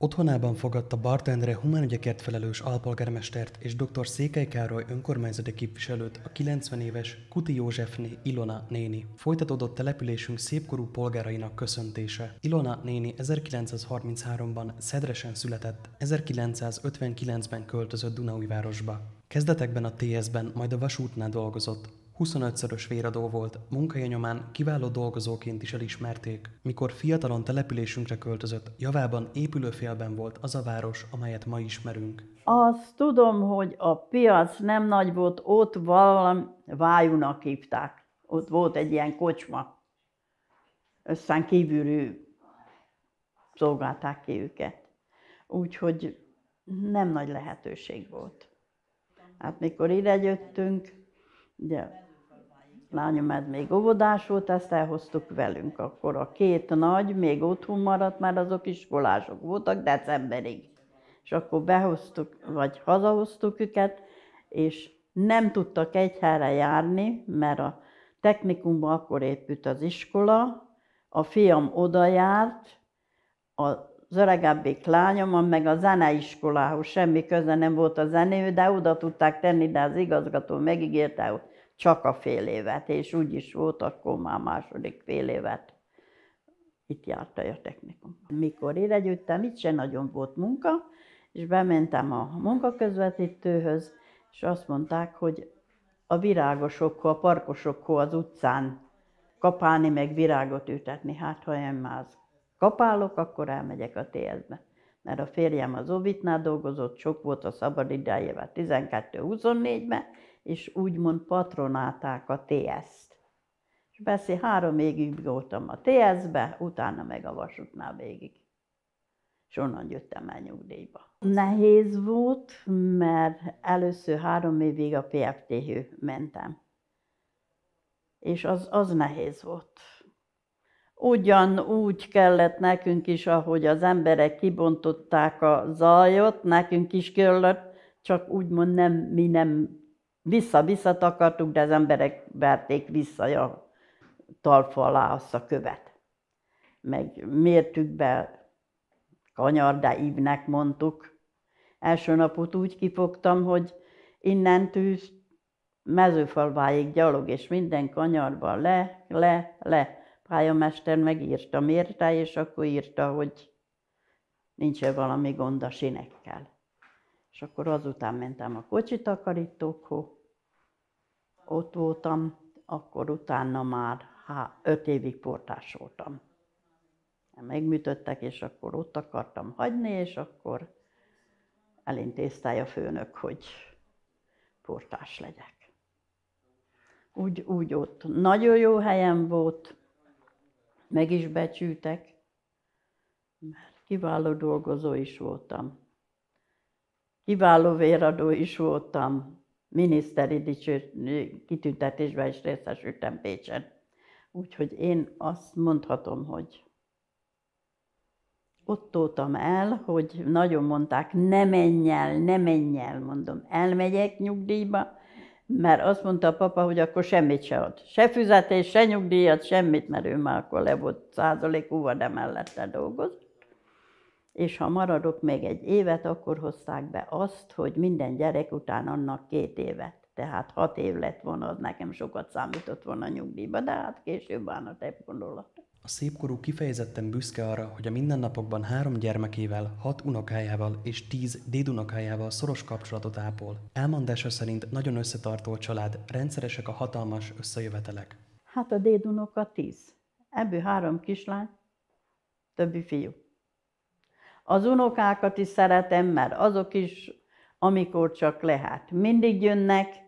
Otthonában fogadta Bartendre humánügyekért felelős alpolgármestert és dr. Székely Károly önkormányzati képviselőt a 90 éves Kuti Józsefné Ilona néni. Folytatódott településünk szépkorú polgárainak köszöntése. Ilona néni 1933-ban Szedresen született, 1959-ben költözött Dunaujvárosba. Kezdetekben a TS-ben, majd a vasútnál dolgozott, 25-szörös véradó volt, munkai nyomán kiváló dolgozóként is elismerték. Mikor fiatalon településünkre költözött, javában épülőfélben volt az a város, amelyet ma ismerünk. Azt tudom, hogy a piac nem nagy volt, ott valami vájúnak hívták. Ott volt egy ilyen kocsma. Összen kívülű szolgálták ki őket. Úgyhogy nem nagy lehetőség volt. Hát mikor ide jöttünk, ugye lányom ez még óvodás volt, ezt elhoztuk velünk. Akkor a két nagy még otthon maradt, mert azok iskolások voltak decemberig. És akkor behoztuk, vagy hazahoztuk őket, és nem tudtak egy helyre járni, mert a technikumban akkor épült az iskola, a fiam oda járt, az öregebbik lányom, meg a zeneiskolához semmi köze nem volt a zenéő, de oda tudták tenni, de az igazgató megígérte, hogy csak a fél évet, és úgy is volt, akkor már második fél évet itt járta a technikum. Mikor érettgyőztem, itt se nagyon volt munka, és bementem a munkaközvetítőhöz, és azt mondták, hogy a virágosokkal, a parkosokkal az utcán kapálni, meg virágot ütetni. Hát, ha én már kapálok, akkor elmegyek a TS-be mert a férjem az Ovitnál dolgozott, sok volt a szabad idejével 12-24-ben, és úgymond patronálták a TS-t. És beszél, három évig voltam a TS-be, utána meg a vasútnál végig. És onnan jöttem el nyugdíjba. Nehéz volt, mert először három évig a pft hő mentem. És az, az nehéz volt. Ugyanúgy kellett nekünk is, ahogy az emberek kibontották a zajot, nekünk is kellett, csak úgymond nem, mi nem vissza-vissza akartuk, de az emberek verték vissza a talpa alá azt a követ. Meg mértük be, de ívnek mondtuk. Első napot úgy kifogtam, hogy innen tűz mezőfalváig gyalog, és minden kanyarban le, le, le pályamester megírta mérte, és akkor írta, hogy nincs-e valami gond a sinekkel. És akkor azután mentem a kocsitakarítókhoz, ott voltam, akkor utána már há, öt évig portás voltam. Megműtöttek, és akkor ott akartam hagyni, és akkor elintézte a főnök, hogy portás legyek. Úgy, úgy ott nagyon jó helyen volt, meg is becsültek, mert kiváló dolgozó is voltam. Kiváló véradó is voltam, miniszteri dicső, kitüntetésben is részesültem Pécsen. Úgyhogy én azt mondhatom, hogy ott toltam el, hogy nagyon mondták, ne menj el, ne menj el, mondom, elmegyek nyugdíjba, mert azt mondta a papa, hogy akkor semmit se ad. Se füzetés, se nyugdíjat, semmit, mert ő már akkor le volt százalékúva, de mellette dolgozott. És ha maradok még egy évet, akkor hozták be azt, hogy minden gyerek után annak két évet. Tehát hat év lett volna, az nekem sokat számított volna a nyugdíjba, de hát később bánat egy gondolatot. A szépkorú kifejezetten büszke arra, hogy a mindennapokban három gyermekével, hat unokájával és tíz dédunokájával szoros kapcsolatot ápol. Elmondása szerint nagyon összetartó a család, rendszeresek a hatalmas összejövetelek. Hát a dédunoka tíz. Ebből három kislány, többi fiú. Az unokákat is szeretem, mert azok is, amikor csak lehet, mindig jönnek,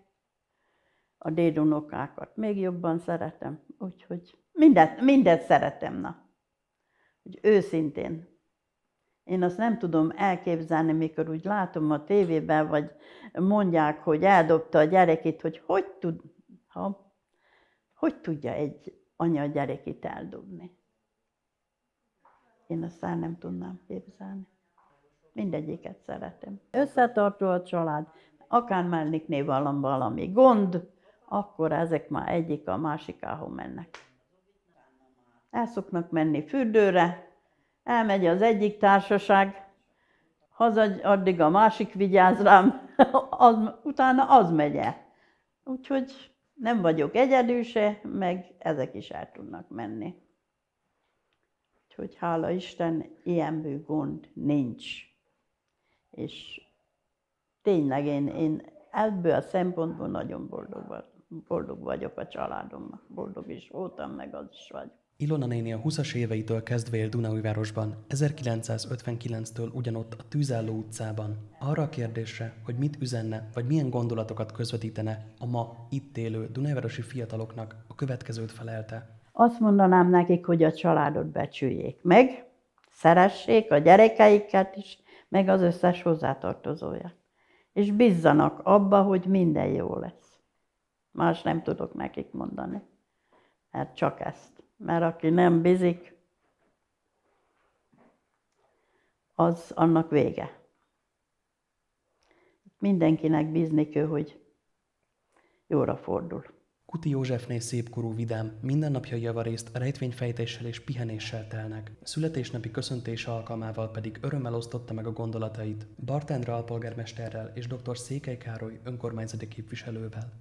a dédunokákat még jobban szeretem, úgyhogy mindent, mindent szeretem, na. Úgy őszintén. Én azt nem tudom elképzelni, mikor úgy látom a tévében, vagy mondják, hogy eldobta a gyerekét, hogy hogy tud, ha, hogy tudja egy anya a gyerekét eldobni. Én azt el nem tudnám képzelni. Mindegyiket szeretem. Összetartó a család, akár melniknél van valami gond, akkor ezek már egyik a másikához mennek. El szoknak menni fürdőre, elmegy az egyik társaság, haza addig a másik vigyáz rám, az, utána az megy el. Úgyhogy nem vagyok egyedülse, meg ezek is el tudnak menni. Úgyhogy hála Isten, ilyen bű gond nincs. És tényleg én, én ebből a szempontból nagyon boldog vagyok boldog vagyok a családomnak. Boldog is voltam, meg az is vagy. Ilona néni a 20-as éveitől kezdve él Dunaújvárosban, 1959-től ugyanott a Tűzálló utcában. Arra a kérdésre, hogy mit üzenne, vagy milyen gondolatokat közvetítene a ma itt élő Dunaújvárosi fiataloknak, a következőt felelte. Azt mondanám nekik, hogy a családot becsüljék meg, szeressék a gyerekeiket is, meg az összes hozzátartozóját. És bizzanak abba, hogy minden jó lesz. Más nem tudok nekik mondani. Mert hát csak ezt. Mert aki nem bizik, az annak vége. Mindenkinek bízni kell, hogy jóra fordul. Kuti Józsefné szépkorú vidám, mindennapja javarészt rejtvényfejtéssel és pihenéssel telnek. Születésnapi köszöntése alkalmával pedig örömmel osztotta meg a gondolatait Bartendra alpolgármesterrel és dr. Székely Károly önkormányzati képviselővel.